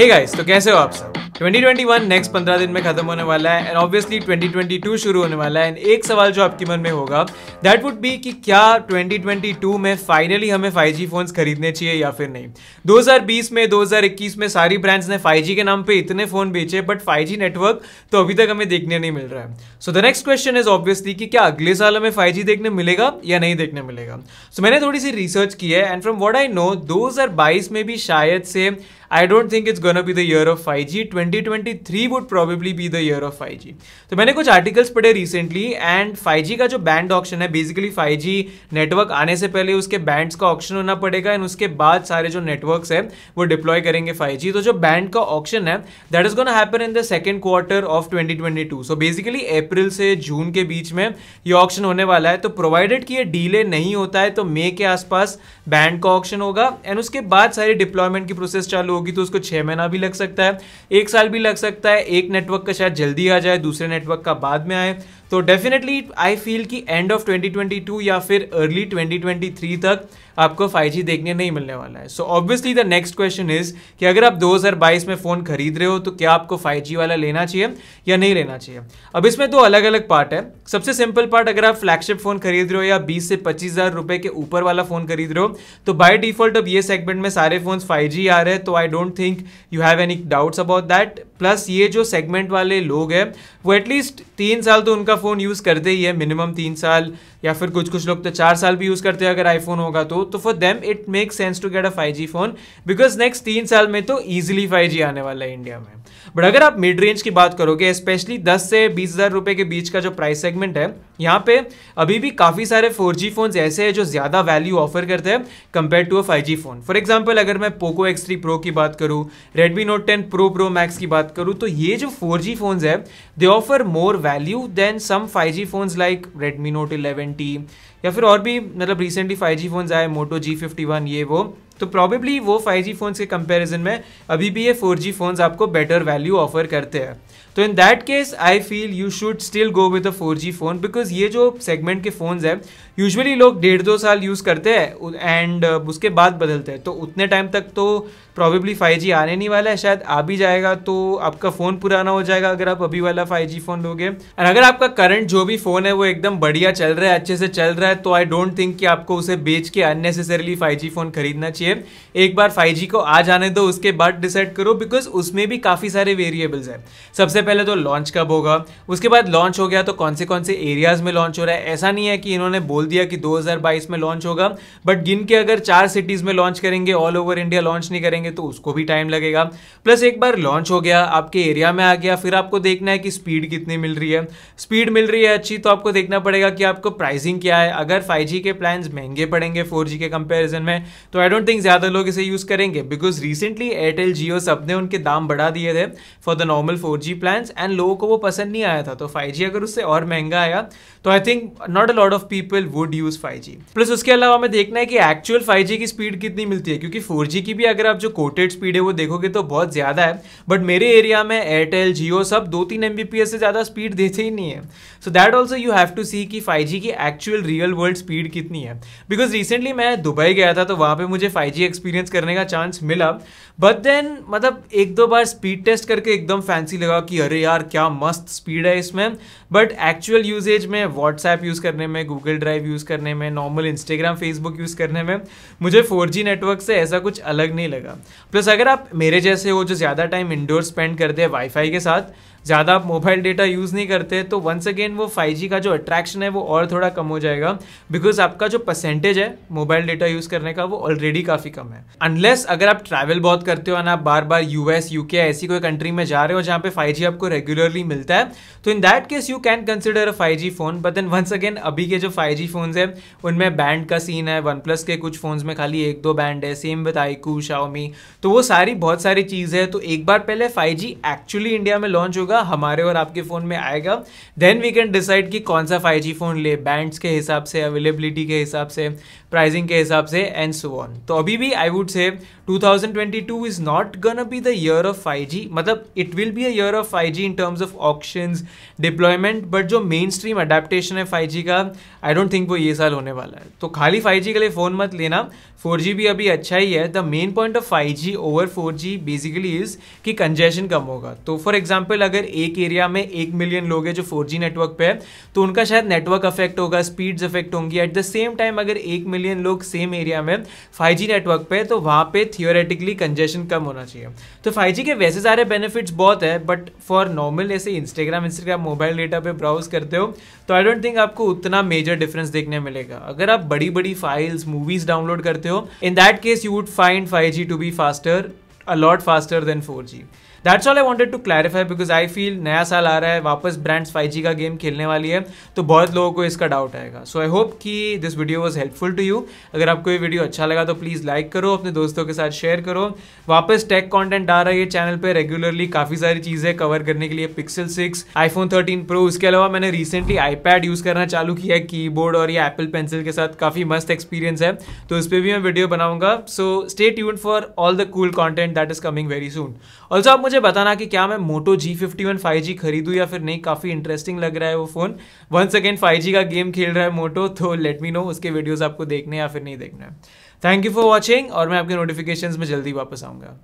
हे hey guys तो कैसे हो आप सब 2021 नेक्स्ट पंद्रह दिन में खत्म होने वाला है एंड ऑब्वियसली 2022 शुरू होने वाला है एंड एक सवाल जो आपके मन में होगा दैट वुड बी कि क्या 2022 में फाइनली हमें 5G फोन्स खरीदने चाहिए या फिर नहीं 2020 में 2021 में सारी ब्रांड्स ने 5G के नाम पे इतने फोन बेचे बट 5G नेटवर्क तो अभी तक हमें देखने नहीं मिल रहा है so the next question is obviously कि क्या अगले साल हमें फाइव देखने मिलेगा या नहीं देखने मिलेगा सो so, मैंने थोड़ी सी रिसर्च की है and from what I know दो में भी शायद से I don't think it's gonna be the year of 5G 2023 would probably be the year of 5G तो मैंने कुछ आर्टिकल्स पढ़े रिसेंटली एंड 5G का जो बैंड ऑप्शन है बेसिकली 5G नेटवर्क आने से पहले उसके बैंड्स का ऑप्शन होना पड़ेगा एंड उसके बाद सारे जो नेटवर्क्स है वो डिप्लॉय करेंगे 5G तो जो बैंड का ऑप्शन है that is gonna happen in the second quarter of 2022 so basically April से जून के बीच में ये ऑप्शन होने वाला है तो प्रोवाइडेड कि ये डीले नहीं होता है तो मे के आसपास बैंड का ऑप्शन होगा एंड उसके बाद सारी डिप्लॉयमेंट की प्रोसेस चालू होगी तो उसको छः महीना भी लग सकता है एक साल भी लग सकता है एक नेटवर्क का शायद जल्दी आ जाए दूसरे नेटवर्क का बाद में आए तो डेफिनेटली आई फील कि एंड ऑफ 2022 या फिर अर्ली 2023 तक आपको 5G देखने नहीं मिलने वाला है so obviously the next question is कि अगर आप 2022 में फ़ोन खरीद रहे हो तो क्या आपको 5G वाला लेना चाहिए या नहीं लेना चाहिए अब इसमें दो अलग अलग पार्ट है सबसे सिंपल पार्ट अगर आप फ्लैगशिप फ़ोन खरीद रहे हो या बीस से पच्चीस हज़ार रुपये के ऊपर वाला फ़ोन खरीद रहे हो तो बाय डिफॉल्ट अब ये सेगमेंट में सारे फ़ोन फाइव आ रहे हैं तो I don't think you have any doubts about that plus ये जो सेगमेंट वाले लोग हैं वो एटलीस्ट तीन साल तो उनका फ़ोन यूज़ करते ही है मिनिमम तीन साल या फिर कुछ कुछ लोग तो चार साल भी यूज़ करते हैं अगर आईफोन होगा तो तो for them it make sense to get a five G phone because next तीन साल में तो ईजिली फाइव जी आने वाला है इंडिया में बट अगर आप मिड रेंज की बात करोगे स्पेशली दस से बीस हज़ार रुपये के बीच का जो प्राइस सेगमेंट है यहाँ पे अभी भी काफ़ी सारे फोर जी फोन ऐसे हैं जो ज़्यादा वैल्यू ऑफर करते हैं compare to a five G phone for example अगर मैं पोको एक्स थ्री प्रो की बात करूँ Redmi Note ten Pro Pro Max की बात करूँ तो ये जो फोर जी फोन है they offer more value than some five G phones like Redmi Note eleven twenty या फिर और भी मतलब रिसेंटली फाइव जी फोन्स आए मोटो जी फिफ्टी वन ये वो तो प्रॉबेबली वो जी फ़ोन्स के कंपेरिजन में अभी भी ये जी फ़ोन्स आपको बेटर वैल्यू ऑफर करते हैं तो in that case I feel you should still go with a four G phone because ये जो सेगमेंट के फ़ोन्स हैं यूजुअली लोग डेढ़ दो साल यूज़ करते हैं एंड uh, उसके बाद बदलते हैं तो उतने टाइम तक तो प्रॉबेबली फाइव जी आने नहीं वाला है शायद आ भी जाएगा तो आपका फ़ोन पुराना हो जाएगा अगर आप अभी वाला फाइव जी फ़ोन लोगे एंड अगर आपका करंट जो भी फ़ोन है वो एकदम बढ़िया चल रहा है अच्छे से चल रहा है तो आई डोंट थिंक कि आपको उसे बेच के अननेसेसरली फाइव जी फ़ोन खरीदना चाहिए एक बार फाइव जी को आ जाने दो उसके बाद डिसाइड करो बिकॉज उसमें भी काफ़ी सारे वेरिएबल्स हैं सबसे सबसे पहले तो लॉन्च कब होगा उसके बाद लॉन्च हो गया तो कौन से कौन से एरियाज में लॉन्च हो रहा है ऐसा नहीं है कि इन्होंने बोल दिया कि 2022 में लॉन्च होगा बट गिन के अगर चार सिटीज में लॉन्च करेंगे ऑल ओवर इंडिया लॉन्च नहीं करेंगे तो उसको भी टाइम लगेगा प्लस एक बार लॉन्च हो गया आपके एरिया में आ गया फिर आपको देखना है कि स्पीड कितनी मिल रही है स्पीड मिल रही है अच्छी तो आपको देखना पड़ेगा कि आपको प्राइसिंग क्या है अगर फाइव के प्लान महंगे पड़ेंगे फोर के कंपेरिजन में तो आई डोंट थिंक ज्यादा लोग इसे यूज करेंगे बिकॉज रिसेंटली एयरटेल जियो सबने उनके दाम बढ़ा दिए थे for the normal four plan plan and लोगों को वो पसंद नहीं आया था तो फाइव जी अगर उससे और महंगा आया तो I think not a lot of people would use five G plus उसके अलावा हमें देखना है कि एक्चुअल फाइव जी की स्पीड कितनी मिलती है क्योंकि फोर जी की भी अगर आप जो कोटेड स्पीड है वो देखोगे तो बहुत ज़्यादा है बट मेरे एरिया में एयरटेल जियो सब दो तीन एम से ज़्यादा स्पीड देते ही नहीं है so that also you have to see कि फाइव जी की एक्चुअल रियल वर्ल्ड स्पीड कितनी है बिकॉज रिसेंटली मैं दुबई गया था तो वहां पर मुझे फाइव जी एक्सपीरियंस करने का चांस मिला बट देन मतलब एक दो बार स्पीड टेस्ट करके एकदम फैंसी लगा कि अरे यार क्या मस्त स्पीड है इसमें बट एक्चुअल यूजेज में व्हाट्सएप यूज़ करने में गूगल ड्राइव यूज़ करने में नॉर्मल इंस्टाग्राम फेसबुक यूज़ करने में मुझे फोर नेटवर्क से ऐसा कुछ अलग नहीं लगा प्लस अगर आप मेरे जैसे हो जो ज़्यादा टाइम इंडोर स्पेंड करते हैं वाईफाई के साथ ज़्यादा आप मोबाइल डेटा यूज़ नहीं करते तो वंस अगेन वो फाइव का जो अट्रैक्शन है वो और थोड़ा कम हो जाएगा बिकॉज आपका जो परसेंटेज है मोबाइल डेटा यूज़ करने का वो ऑलरेडी काफ़ी कम है अनलेस अगर आप ट्रैवल बहुत करते हो एंड आप बार बार एस यूके ऐसी कोई कंट्री में जा रहे हो जहाँ पे फाइव आपको रेगुलरली मिलता है तो in that case you can consider a five phone but then once again अभी के जो फाइव जी फ़ोन्स हैं उनमें बैंड का सीन है वन प्लस के कुछ फ़ोन्स में खाली एक दो बैंड है सेम विथ आईकू शाओमी तो वो सारी बहुत सारी चीज़ है तो एक बार पहले फाइव एक्चुअली इंडिया में लॉन्च होगा होगा हमारे और आपके फ़ोन में आएगा देन वी कैन डिसाइड कि कौन सा फाइव फ़ोन ले बैंड्स के हिसाब से अवेलेबिलिटी के हिसाब से प्राइसिंग के हिसाब से एंड सो ऑन तो अभी भी आई would say 2022 is not gonna be the year of 5G मतलब it will be a year of 5G in terms of options deployment but जो मेन स्ट्रीम अडेप्टेशन है 5G का आई डोंट थिंक वो ये साल होने वाला है तो खाली 5G के लिए फ़ोन मत लेना 4G भी अभी अच्छा ही है the main point of 5G over 4G basically is कि कंजेशन कम होगा तो फॉर एग्जाम्पल अगर अगर एक एरिया में एक मिलियन लोग हैं जो फोर नेटवर्क पे है तो उनका शायद नेटवर्क अफेक्ट होगा स्पीड्स अफेक्ट होंगी एट द सेम टाइम अगर एक मिलियन लोग सेम एरिया में फाइव नेटवर्क पे तो वहाँ पे थियोरेटिकली कंजेशन कम होना चाहिए तो फाइव के वैसे सारे बेनिफिट्स बहुत है बट फॉर नॉर्मल ऐसे इंस्टाग्राम इंस्टाग्राम मोबाइल डेटा पे ब्राउज करते हो तो आई डोंट थिंक आपको उतना मेजर डिफरेंस देखने मिलेगा अगर आप बड़ी बड़ी फाइल्स मूवीज डाउनलोड करते हो in that case you would find five to be faster a lot faster than four that's all I wanted to clarify because I feel नया साल आ रहा है वापस ब्रांड्स फाइव का गेम खेलने वाली है तो बहुत लोगों को इसका डाउट आएगा सो आई होप कि this video was helpful to you अगर आपको ये वीडियो अच्छा लगा तो प्लीज़ लाइक करो अपने दोस्तों के साथ शेयर करो वापस टेक कॉन्टेंट आ रहा है ये चैनल पर रेगुलरली काफ़ी सारी चीज़ें कवर करने के लिए Pixel six iPhone thirteen Pro उसके अलावा मैंने रिसेंटली आईपैड यूज़ करना चालू किया है कीबोर्ड और ये एप्पल पेंसिल के साथ काफ़ी मस्त एक्सपीरियंस है तो उस पर भी मैं वीडियो बनाऊंगा so stay tuned for all the cool content that is coming very soon also आप मुझे बताना कि क्या मैं Moto G fifty one five G खरीदूँ या फिर नहीं काफ़ी इंटरेस्टिंग लग रहा है वो phone one second five G का गेम खेल रहा है मोटो तो लेट मी नो उसके वीडियोज़ आपको देखने या फिर नहीं देखना है थैंक यू फॉर वॉचिंग और मैं आपके नोटिफिकेशन में जल्दी वापस आऊँगा